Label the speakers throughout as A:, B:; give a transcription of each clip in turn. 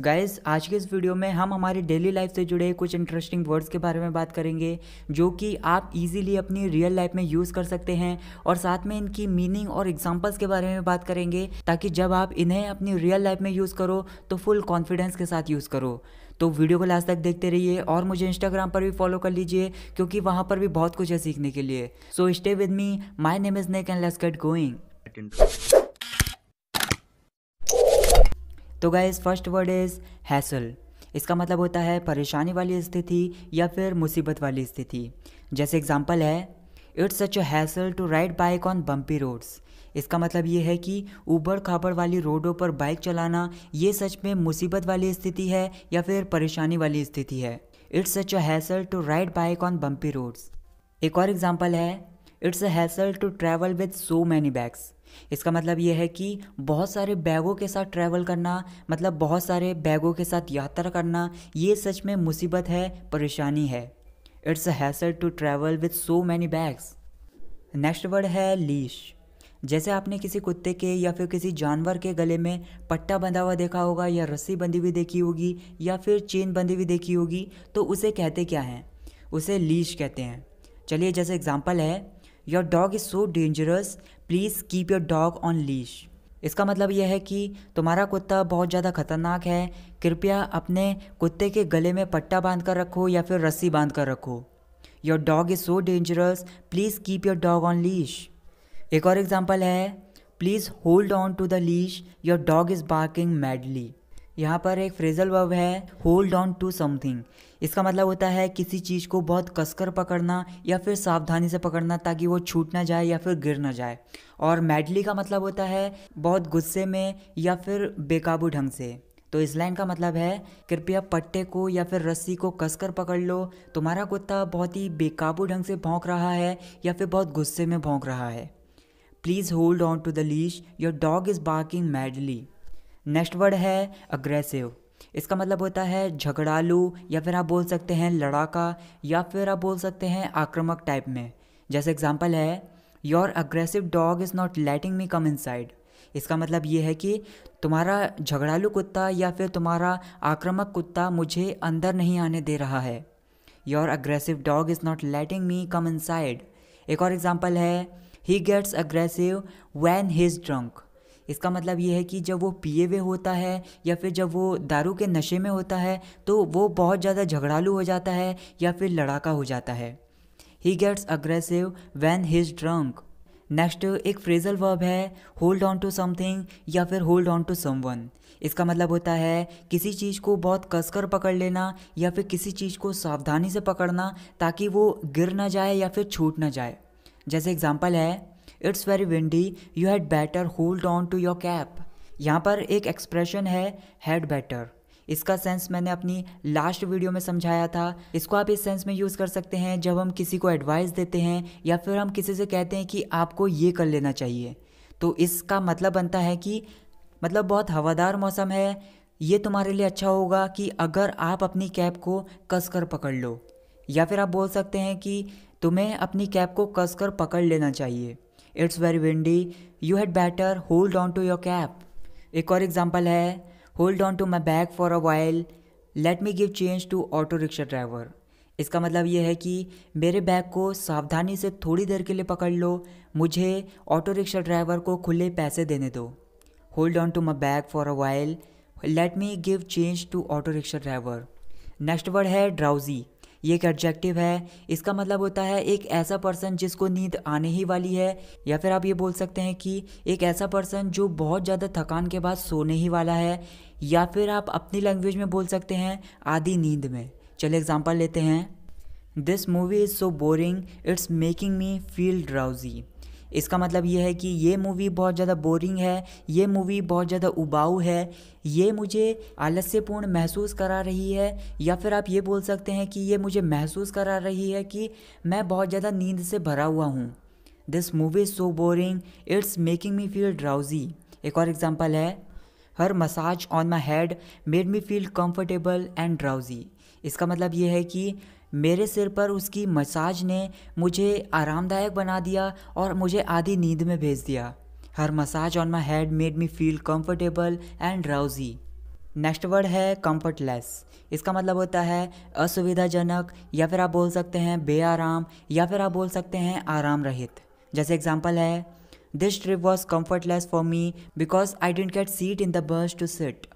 A: Guys आज के इस वीडियो में हम हमारी डेली लाइफ से जुड़े कुछ इंटरेस्टिंग वर्ड्स के बारे में बात करेंगे जो कि आप इजीली अपनी रियल लाइफ में यूज़ कर सकते हैं और साथ में इनकी मीनिंग और एग्जांपल्स के बारे में बात करेंगे ताकि जब आप इन्हें अपनी रियल लाइफ में यूज़ करो तो फुल कॉन्फिडेंस के साथ यूज़ करो तो वीडियो को लास्ट तक देखते रहिए और मुझे इंस्टाग्राम पर भी फॉलो कर लीजिए क्योंकि वहाँ पर भी बहुत कुछ है सीखने के लिए so stay with me my name is Nick and let's get going तो guys first word is hassle इसका मतलब होता है परेशानी वाली स्थिति या फिर मुसीबत वाली स्थिति जैसे एग्जाम्पल है it's such a hassle to ride bike on bumpy roads इसका मतलब ये है कि ऊबड़ खाबड़ वाली रोडों पर बाइक चलाना ये सच में मुसीबत वाली स्थिति है या फिर परेशानी वाली स्थिति है it's such a hassle to ride bike on bumpy roads एक और एग्जाम्पल है it's a hassle to travel with so many bags इसका मतलब ये है कि बहुत सारे बैगों के साथ ट्रैवल करना मतलब बहुत सारे बैगों के साथ यात्रा करना ये सच में मुसीबत है परेशानी है it's a hassle to travel with so many bags next word है लीश जैसे आपने किसी कुत्ते के या फिर किसी जानवर के गले में पट्टा बंधा हुआ देखा होगा या रस्सी बंधी हुई देखी होगी या फिर चेन बंधी हुई देखी होगी तो उसे कहते क्या हैं उसे लीश कहते हैं चलिए जैसे एग्जाम्पल है your dog is so dangerous please keep your dog on leash इसका मतलब यह है कि तुम्हारा कुत्ता बहुत ज़्यादा खतरनाक है कृपया अपने कुत्ते के गले में पट्टा बांध कर रखो या फिर रस्सी बांध कर रखो your dog is so dangerous please keep your dog on leash एक और एग्जाम्पल है please hold on to the leash your dog is barking madly यहाँ पर एक फ्रेजल वर्ब है होल्ड ऑन टू समथिंग इसका मतलब होता है किसी चीज़ को बहुत कसकर पकड़ना या फिर सावधानी से पकड़ना ताकि वो छूट ना जाए या फिर गिर ना जाए और मैडली का मतलब होता है बहुत गुस्से में या फिर बेकाबू ढंग से तो इस लाइन का मतलब है कृपया पट्टे को या फिर रस्सी को कसकर पकड़ लो तुम्हारा कुत्ता बहुत ही बेकाबू ढंग से भोंक रहा है या फिर बहुत गुस्से में भौंक रहा है please hold on to the leash your dog is barking madly next word है अग्रेसिव इसका मतलब होता है झगड़ालू या फिर आप बोल सकते हैं लड़ाका या फिर आप बोल सकते हैं आक्रामक टाइप में जैसे एग्जाम्पल है your aggressive dog is not letting me come inside इसका मतलब ये है कि तुम्हारा झगड़ालू कुत्ता या फिर तुम्हारा आक्रामक कुत्ता मुझे अंदर नहीं आने दे रहा है your aggressive dog is not letting me come inside एक और एग्जाम्पल है he gets aggressive when he is drunk इसका मतलब ये है कि जब वो पिए हुए होता है या फिर जब वो दारू के नशे में होता है तो वो बहुत ज़्यादा झगड़ालू हो जाता है या फिर लड़ाका हो जाता है he gets aggressive when his drunk next एक फ्रेजल वर्ब है होल्ड ऑन टू समथिंग या फिर होल्ड ऑन टू समवन इसका मतलब होता है किसी चीज़ को बहुत कसकर पकड़ लेना या फिर किसी चीज़ को सावधानी से पकड़ना ताकि वो गिर ना जाए या फिर छूट ना जाए जैसे एग्जाम्पल है it's very windy you had better hold on to your cap यहाँ पर एक एक्सप्रेशन है हैड बेटर इसका सेंस मैंने अपनी लास्ट वीडियो में समझाया था इसको आप इस सेंस में यूज़ कर सकते हैं जब हम किसी को एडवाइस देते हैं या फिर हम किसी से कहते हैं कि आपको ये कर लेना चाहिए तो इसका मतलब बनता है कि मतलब बहुत हवादार मौसम है ये तुम्हारे लिए अच्छा होगा कि अगर आप अपनी कैब को कस कर पकड़ लो या फिर आप बोल सकते हैं कि तुम्हें अपनी कैब को कस कर पकड़ लेना चाहिए it's very windy you had better hold on to your cap एक और एग्जाम्पल है hold on to my bag for a while let me give change to auto rickshaw driver इसका मतलब यह है कि मेरे बैग को सावधानी से थोड़ी देर के लिए पकड़ लो मुझे ऑटो रिक्शा ड्राइवर को खुले पैसे देने दो hold on to my bag for a while let me give change to auto rickshaw driver next word है ड्राउजी ये एक एडजेक्टिव है इसका मतलब होता है एक ऐसा पर्सन जिसको नींद आने ही वाली है या फिर आप ये बोल सकते हैं कि एक ऐसा पर्सन जो बहुत ज़्यादा थकान के बाद सोने ही वाला है या फिर आप अपनी लैंग्वेज में बोल सकते हैं आधी नींद में चलिए एग्जाम्पल लेते हैं this movie is so boring it's making me feel drowsy इसका मतलब ये है कि ये मूवी बहुत ज़्यादा बोरिंग है ये मूवी बहुत ज़्यादा उबाऊ है ये मुझे आलस्यपूर्ण महसूस करा रही है या फिर आप ये बोल सकते हैं कि ये मुझे महसूस करा रही है कि मैं बहुत ज़्यादा नींद से भरा हुआ हूँ this movie is so boring it's making me feel drowsy एक और एग्जाम्पल है her massage on my head made me feel comfortable and drowsy इसका मतलब ये है कि मेरे सिर पर उसकी मसाज ने मुझे आरामदायक बना दिया और मुझे आधी नींद में भेज दिया her massage on my head made me feel comfortable and drowsy next word है कम्फर्टलेस इसका मतलब होता है असुविधाजनक या फिर आप बोल सकते हैं बे आराम या फिर आप बोल सकते हैं आराम रहित जैसे एग्जाम्पल है this trip was comfortless for me because I didn't get seat in the bus to sit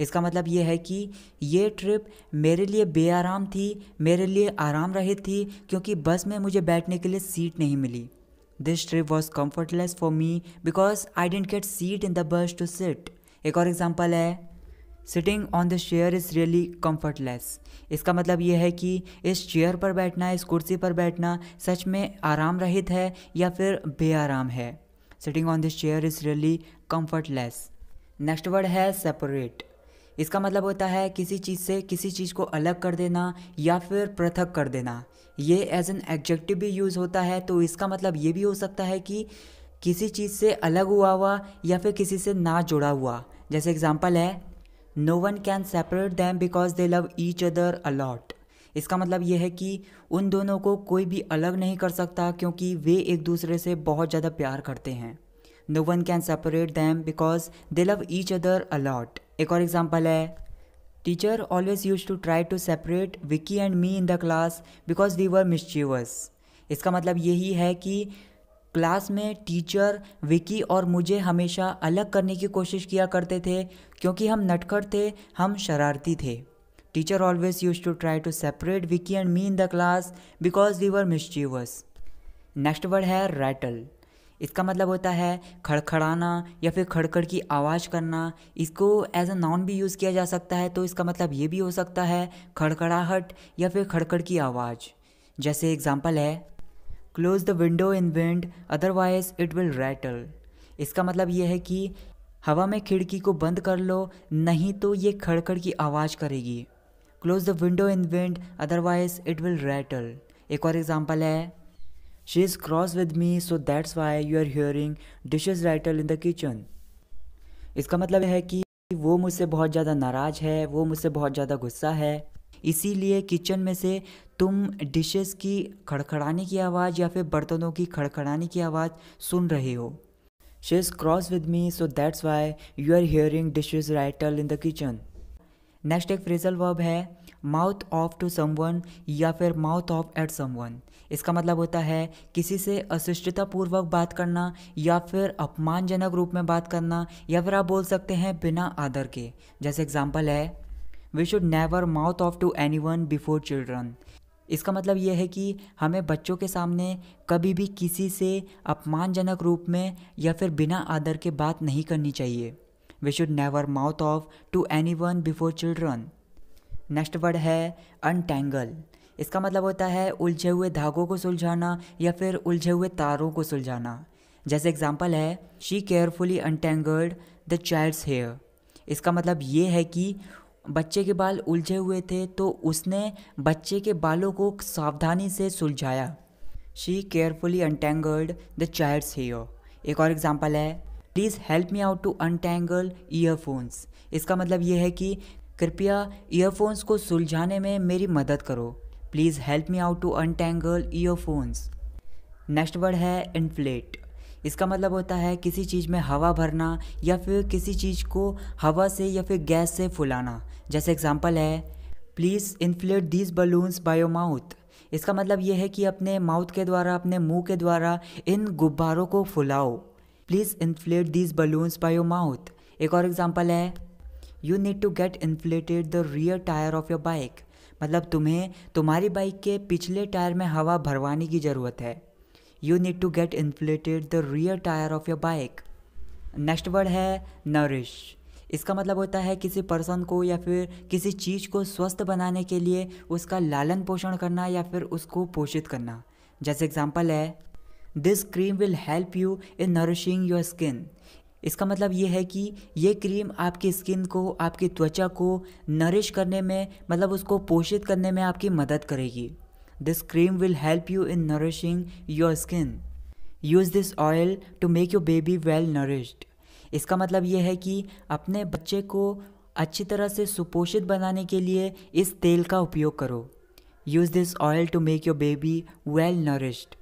A: इसका मतलब ये है कि ये ट्रिप मेरे लिए बेआराम थी मेरे लिए आराम रहित थी क्योंकि बस में मुझे बैठने के लिए सीट नहीं मिली this trip was comfortless for me because I didn't get seat in the bus to sit एक और एग्जाम्पल है sitting on the chair is really comfortless इसका मतलब ये है कि इस चेयर पर बैठना इस कुर्सी पर बैठना सच में आराम रहित है या फिर बेआराम है sitting on this chair is really comfortless next word है सेपरेट इसका मतलब होता है किसी चीज़ से किसी चीज़ को अलग कर देना या फिर पृथक कर देना ये एज एन एग्जेक्टिव भी यूज़ होता है तो इसका मतलब ये भी हो सकता है कि किसी चीज़ से अलग हुआ हुआ या फिर किसी से ना जुड़ा हुआ जैसे एग्जाम्पल है no one can separate them because they love each other a lot इसका मतलब यह है कि उन दोनों को कोई भी अलग नहीं कर सकता क्योंकि वे एक दूसरे से बहुत ज़्यादा प्यार करते हैं no one can separate them because they love each other a lot एक और एग्जाम्पल है teacher always use to try to separate Vicky and me in the class because we were mischievous इसका मतलब यही है कि क्लास में टीचर विकी और मुझे हमेशा अलग करने की कोशिश किया करते थे क्योंकि हम नटखट थे हम शरारती थे teacher always use to try to separate Vicky and me in the class because we were mischievous next word है रैटल इसका मतलब होता है खड़खड़ाना या फिर खड़खड़ की आवाज़ करना इसको एज अ नाउन भी यूज़ किया जा सकता है तो इसका मतलब ये भी हो सकता है खड़खड़ाहट या फिर खड़खड़ की आवाज़ जैसे एग्जाम्पल है close the window in wind otherwise it will rattle इसका मतलब यह है कि हवा में खिड़की को बंद कर लो नहीं तो ये खड़खड़ की आवाज़ करेगी close the window in wind otherwise it will rattle एक और एग्जाम्पल है She is cross with me, so that's why you are hearing dishes rattle in the kitchen. इसका मतलब है कि वो मुझसे बहुत ज़्यादा नाराज़ है वो मुझसे बहुत ज़्यादा गुस्सा है इसीलिए किचन में से तुम डिशेस की खड़खड़ाने की आवाज़ या फिर बर्तनों की खड़खड़ाने की आवाज़ सुन रहे हो she is cross with me so that's why you are hearing dishes rattle in the kitchen next एक फ्रेजल वर्ब है माउथ ऑफ टू समवन या फिर माउथ ऑफ एट समवन इसका मतलब होता है किसी से अशिष्टतापूर्वक बात करना या फिर अपमानजनक रूप में बात करना या फिर आप बोल सकते हैं बिना आदर के जैसे एग्जाम्पल है we should never mouth off to anyone before children इसका मतलब यह है कि हमें बच्चों के सामने कभी भी किसी से अपमानजनक रूप में या फिर बिना आदर के बात नहीं करनी चाहिए we should never mouth off to anyone before children next word है अनटैंगल इसका मतलब होता है उलझे हुए धागों को सुलझाना या फिर उलझे हुए तारों को सुलझाना जैसे एग्जाम्पल है she carefully untangled the child's hair इसका मतलब ये है कि बच्चे के बाल उलझे हुए थे तो उसने बच्चे के बालों को सावधानी से सुलझाया she carefully untangled the child's hair एक और एग्जाम्पल है please help me out to untangle earphones इसका मतलब ये है कि कृपया ईयरफोन्स को सुलझाने में मेरी मदद करो please help me out to untangle earphones next word है इन्फ्लेट इसका मतलब होता है किसी चीज़ में हवा भरना या फिर किसी चीज़ को हवा से या फिर गैस से फुलाना जैसे एग्जाम्पल है please inflate these balloons by your mouth इसका मतलब यह है कि अपने माउथ के द्वारा अपने मुंह के द्वारा इन गुब्बारों को फुलाओ please inflate these balloons by your mouth एक और एग्जाम्पल है you need to get inflated the rear tyre of your bike मतलब तुम्हें तुम्हारी बाइक के पिछले टायर में हवा भरवाने की ज़रूरत है you need to get inflated the rear tyre of your bike next word है नरिश इसका मतलब होता है किसी पर्सन को या फिर किसी चीज़ को स्वस्थ बनाने के लिए उसका लालन पोषण करना या फिर उसको पोषित करना जैसे एग्जाम्पल है this cream will help you in nourishing your skin इसका मतलब ये है कि ये क्रीम आपकी स्किन को आपकी त्वचा को नरिश करने में मतलब उसको पोषित करने में आपकी मदद करेगी this cream will help you in nourishing your skin use this oil to make your baby well nourished इसका मतलब ये है कि अपने बच्चे को अच्छी तरह से सुपोषित बनाने के लिए इस तेल का उपयोग करो use this oil to make your baby well nourished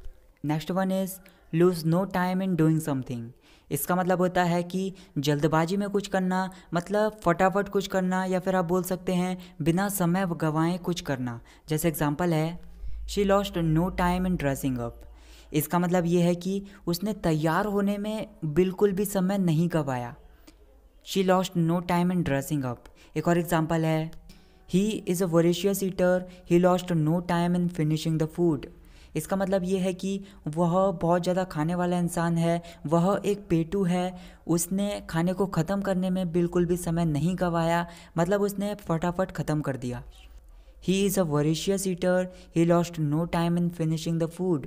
A: next one is lose no time in doing something इसका मतलब होता है कि जल्दबाजी में कुछ करना मतलब फटाफट कुछ करना या फिर आप बोल सकते हैं बिना समय गंवाएं कुछ करना जैसे एग्जाम्पल है she lost no time in dressing up इसका मतलब ये है कि उसने तैयार होने में बिल्कुल भी समय नहीं गंवाया she lost no time in dressing up एक और एग्जाम्पल है he is a voracious eater he lost no time in finishing the food इसका मतलब ये है कि वह बहुत ज़्यादा खाने वाला इंसान है वह एक पेटू है उसने खाने को ख़त्म करने में बिल्कुल भी समय नहीं गवाया मतलब उसने फटाफट ख़त्म कर दिया he is a voracious eater he lost no time in finishing the food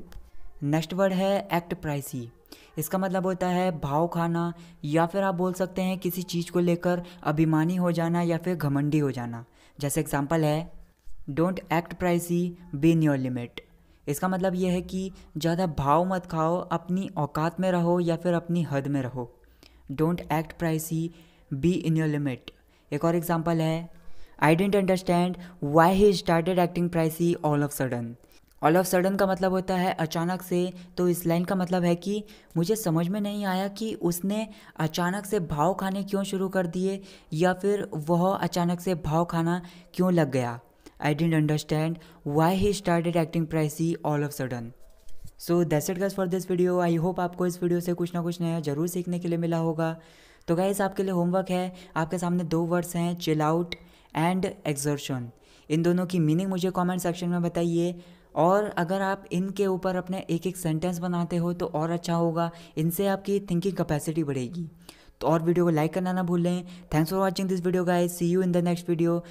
A: next word है एक्ट प्राइसी इसका मतलब होता है भाव खाना या फिर आप बोल सकते हैं किसी चीज़ को लेकर अभिमानी हो जाना या फिर घमंडी हो जाना जैसे एग्जाम्पल है don't act pricey be in your limit इसका मतलब यह है कि ज़्यादा भाव मत खाओ अपनी औकात में रहो या फिर अपनी हद में रहो don't act pricey be in your limit एक और एग्जाम्पल है I didn't understand why he started acting pricey all of sudden all of sudden का मतलब होता है अचानक से तो इस लाइन का मतलब है कि मुझे समझ में नहीं आया कि उसने अचानक से भाव खाने क्यों शुरू कर दिए या फिर वह अचानक से भाव खाना क्यों लग गया I didn't understand why he started acting pricey all of sudden. So that's it guys for this video I hope आपको इस वीडियो से कुछ ना कुछ नया जरूर सीखने के लिए मिला होगा तो गाइज आपके लिए होमवर्क है आपके सामने दो वर्ड्स हैं चिल आउट एंड एक्सर्शन इन दोनों की मीनिंग मुझे कॉमेंट सेक्शन में बताइए और अगर आप इनके ऊपर अपने एक एक सेंटेंस बनाते हो तो और अच्छा होगा इनसे आपकी थिंकिंग कैपेसिटी बढ़ेगी तो और वीडियो को लाइक करना ना भूलें thanks for watching this video guys see you in the next video